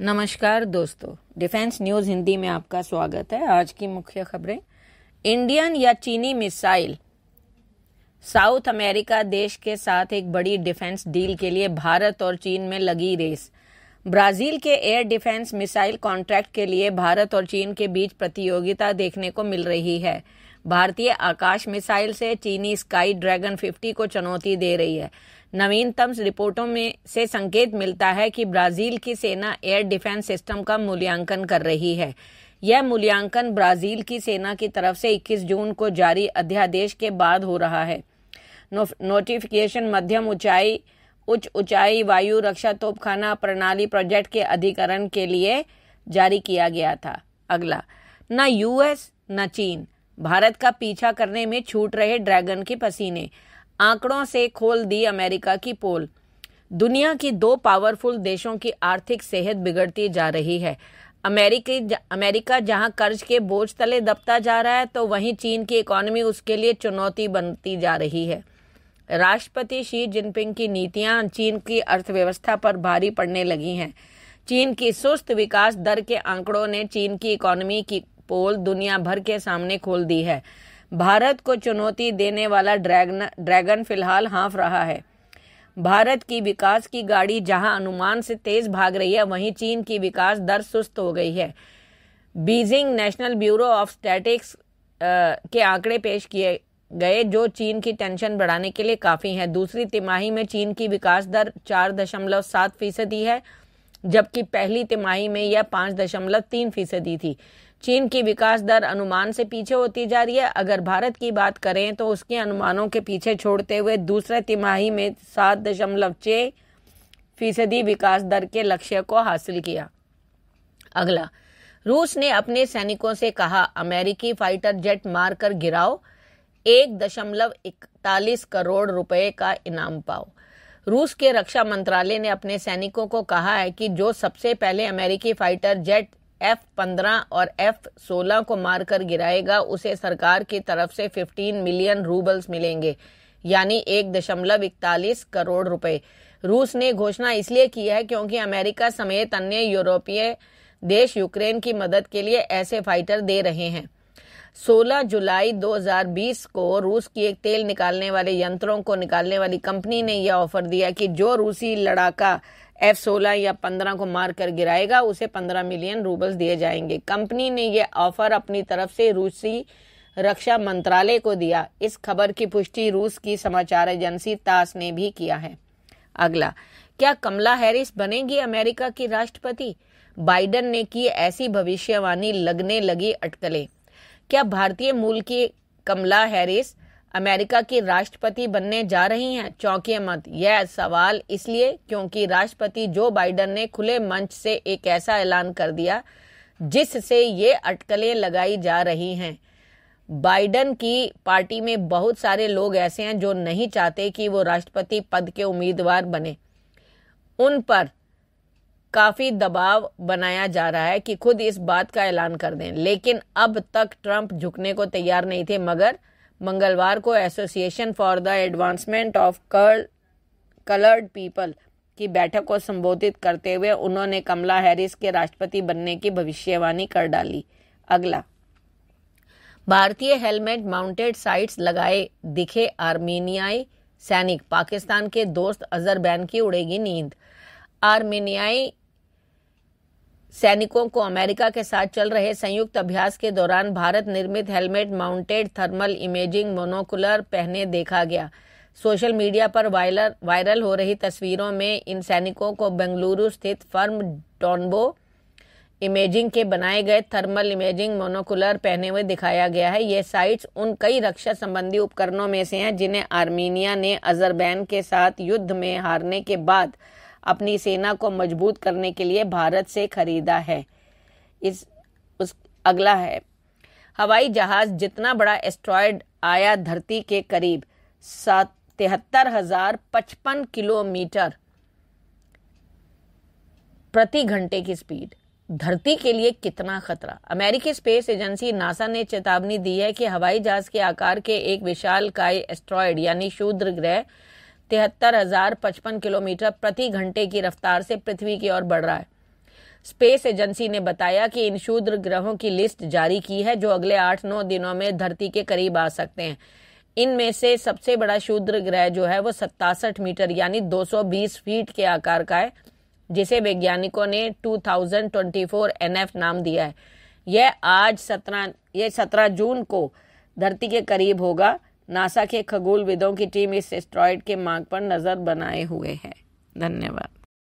नमस्कार दोस्तों defence news Hindi में आपका स्वागत है आज की मुख्य खबरें इंडियन या चीनी मिसाइल साउथ अमेरिका देश के साथ एक बड़ी डिफेंस डील के लिए भारत और चीन में लगी रेस ब्राजील के एयर डिफेंस मिसाइल कॉन्ट्रैक्ट के लिए भारत और चीन के बीच प्रतियोगिता देखने को मिल रही है भारतीय आकाश मिसाइल से चीनी स्काई ड्रैगन 50 को चुनौती दे रही है नवीनतम रिपोर्टों में से संकेत मिलता है कि ब्राजील की सेना एयर डिफेंस सिस्टम का मूल्यांकन कर रही है यह मूल्यांकन ब्राजील की सेना की तरफ से 21 जून को जारी अध्यादेश के बाद हो रहा है नोटिफिकेशन मध्यम ऊंचाई उच्च ऊंचाई वायु रक्षा तोपखाना प्रणाली प्रोजेक्ट के अधिकरण के लिए जारी किया गया था अगला न यूएस न चीन भारत का पीछा करने में छूट रहे ड्रैगन के पसीने आंकड़ों से खोल दी अमेरिका की पोल दुनिया की दो पावरफुल देशों की आर्थिक सेहत बिगड़ती जा रही है अमेरिकी अमेरिका जहां कर्ज के बोझ तले दबता जा रहा है तो वहीं चीन की इकोनॉमी उसके लिए चुनौती बनती जा रही है राष्ट्रपति शी जिनपिंग की नीतियां चीन की अर्थव्यवस्था पर भारी पड़ने लगी हैं चीन की सुस्त विकास दर के आंकड़ों ने चीन की इकोनॉमी की पोल दुनिया भर के सामने खोल दी है भारत को चुनौती देने वाला ड्रैगन ड्रैगन फिलहाल हाँफ रहा है भारत की विकास की गाड़ी जहां अनुमान से तेज भाग रही है वहीं चीन की विकास दर सुस्त हो गई है Beijing national bureau of statics के आंकड़े पेश किए गए जो चीन की टेंशन बढ़ाने के लिए काफ़ी हैं दूसरी तिमाही में चीन की विकास दर चार दशमलव सात फीसदी है जबकि पहली तिमाही में यह पाँच दशमलव तीन फीसदी थी चीन की विकास दर अनुमान से पीछे होती जा रही है अगर भारत की बात करें तो उसके अनुमानों के पीछे छोड़ते हुए दूसरे तिमाही में सात दशमलव छः फीसदी विकास दर के लक्ष्य को हासिल किया अगला रूस ने अपने सैनिकों से कहा अमेरिकी फाइटर जेट मारकर गिराओ एक दशमलव इकतालीस करोड़ रुपए का इनाम पाओ रूस के रक्षा मंत्रालय ने अपने सैनिकों को कहा है कि जो सबसे पहले अमेरिकी फाइटर जेट एफ पंद्रह और एफ सोलह को मारकर गिराएगा उसे सरकार की तरफ से फिफ्टीन मिलियन रूबल्स मिलेंगे यानी एक दशमलव इकतालीस करोड़ रुपए रूस ने घोषणा इसलिए की है क्योंकि अमेरिका समेत अन्य यूरोपीय देश यूक्रेन की मदद के लिए ऐसे फाइटर दे रहे हैं 16 जुलाई 2020 को रूस की एक तेल निकालने वाले यंत्रों को निकालने वाली कंपनी ने यह ऑफर दिया कि जो रूसी लड़ाका एफ सोलह या पंद्रह को मार कर गिराएगा उसे पंद्रह मिलियन रूबल्स दिए जाएंगे कंपनी ने यह ऑफर अपनी तरफ से रूसी रक्षा मंत्रालय को दिया इस खबर की पुष्टि रूस की समाचार एजेंसी तास ने भी किया है अगला क्या कमला हैरिस बनेगी अमेरिका की राष्ट्रपति बाइडन ने की ऐसी भविष्यवाणी लगने लगी अटकलें क्या भारतीय मूल की कमला हैरिस अमेरिका की राष्ट्रपति बनने जा रही हैं चौंकिए मत यह सवाल इसलिए क्योंकि राष्ट्रपति जो बाइडन ने खुले मंच से एक ऐसा ऐलान कर दिया जिससे ये अटकलें लगाई जा रही हैं बाइडन की पार्टी में बहुत सारे लोग ऐसे हैं जो नहीं चाहते कि वो राष्ट्रपति पद के उम्मीदवार बने उन पर काफ़ी दबाव बनाया जा रहा है कि खुद इस बात का ऐलान कर दें लेकिन अब तक ट्रंप झुकने को तैयार नहीं थे मगर मंगलवार को association for the advancement of coloured people की बैठक को संबोधित करते हुए उन्होंने कमला हैरिस के राष्ट्रपति बनने की भविष्यवाणी कर डाली अगला भारतीय हेलमेट माउंटेड साइट्स लगाए दिखे आर्मेनियाई सैनिक पाकिस्तान के दोस्त अजरबैन की उड़ेगी नींद आर्मेनियाई सैनिकों को अमेरिका के साथ चल रहे संयुक्त अभ्यास के दौरान भारत निर्मित helmet mounted thermal imaging monocular पहने देखा गया सोशल मीडिया पर वायरल हो रही तस्वीरों में इन सैनिकों को बेंगलुरु स्थित फर्म डॉनबो इमेजिंग के बनाए गए थर्मल इमेजिंग मोनोकुलर पहने हुए दिखाया गया है ये साइट्स उन कई रक्षा संबंधी उपकरणों में से हैं जिन्हें आर्मीनिया ने अजरबैन के साथ युद्ध में हारने के बाद अपनी सेना को मजबूत करने के लिए भारत से खरीदा है इस उस अगला है हवाई जहाज जितना बड़ा एस्ट्रॉयड आया धरती के करीब सात तिहत्तर हजार पचपन किलोमीटर प्रति घंटे की स्पीड धरती के लिए कितना खतरा अमेरिकी स्पेस एजेंसी नासा ने चेतावनी दी है कि हवाई जहाज के आकार के एक विशाल काय एस्ट्रॉयड यानी शूद्र ग्रह तिहत्तर हजार पचपन किलोमीटर प्रति घंटे की रफ्तार से पृथ्वी की ओर बढ़ रहा है स्पेस एजेंसी ने बताया कि इन शूद्र ग्रहों की लिस्ट जारी की है जो अगले आठ नौ दिनों में धरती के करीब आ सकते हैं इनमें से सबसे बड़ा शूद्र ग्रह जो है वो सत्तासठ मीटर यानी 220 फीट के आकार का है जिसे वैज्ञानिकों ने 2024 एनएफ नाम दिया है यह आज 17 यह 17 जून को धरती के करीब होगा नासा के खगोलविदों की टीम इस एस्ट्रॉयड के मार्ग पर नज़र बनाए हुए है धन्यवाद